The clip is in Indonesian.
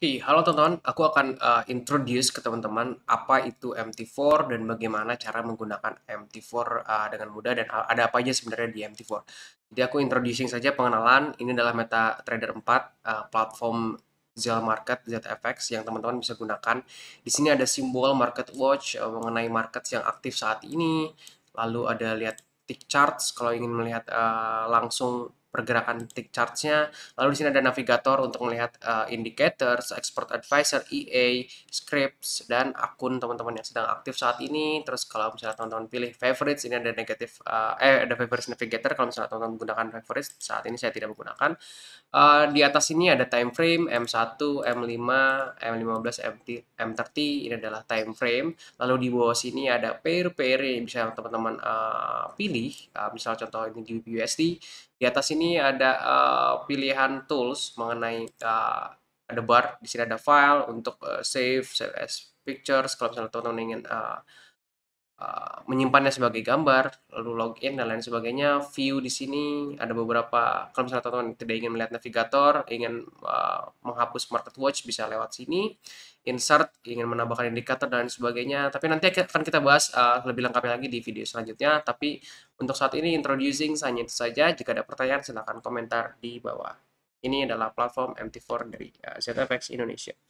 Oke, okay, halo teman-teman. Aku akan uh, introduce ke teman-teman apa itu MT4 dan bagaimana cara menggunakan MT4 uh, eh, dengan mudah dan ada apa aja sebenarnya di MT4. Jadi aku introducing saja pengenalan. Ini adalah MetaTrader 4 uh, eh, platform Zell Market ZFX yang teman-teman bisa gunakan. Di sini ada simbol market watch uh, mengenai market yang aktif saat ini. Lalu ada lihat tick charts kalau ingin melihat uh, langsung pergerakan tick chartsnya. Lalu di sini ada navigator untuk melihat uh, indicators, expert advisor, EA, scripts, dan akun teman-teman yang sedang aktif saat ini. Terus kalau misalnya teman-teman pilih favorites, ini ada negatif, uh, eh ada favorites navigator. Kalau misalnya teman-teman menggunakan favorites, saat ini saya tidak menggunakan. Uh, di atas ini ada time frame M1, M5, M15, M30, M30. Ini adalah time frame. Lalu di bawah sini ada pair-pair yang bisa teman-teman uh, pilih. Uh, misal contoh ini di USD di atas ini ada uh, pilihan tools mengenai uh, ada bar, di sini ada file untuk uh, save, save as pictures. Kalau misalnya teman-teman ingin uh, Eh, menyimpannya sebagai gambar, lalu login dan lain sebagainya. View di sini ada beberapa. Kalau misalnya teman-teman tidak ingin melihat navigator, ingin uh, menghapus watch bisa lewat sini. Insert ingin menambahkan indikator dan sebagainya. Tapi nanti akan kita bahas uh, lebih lengkap lagi di video selanjutnya. Tapi untuk saat ini introducing hanya itu saja. Jika ada pertanyaan silahkan komentar di bawah. Ini adalah platform MT4 dari uh, ZFX Indonesia.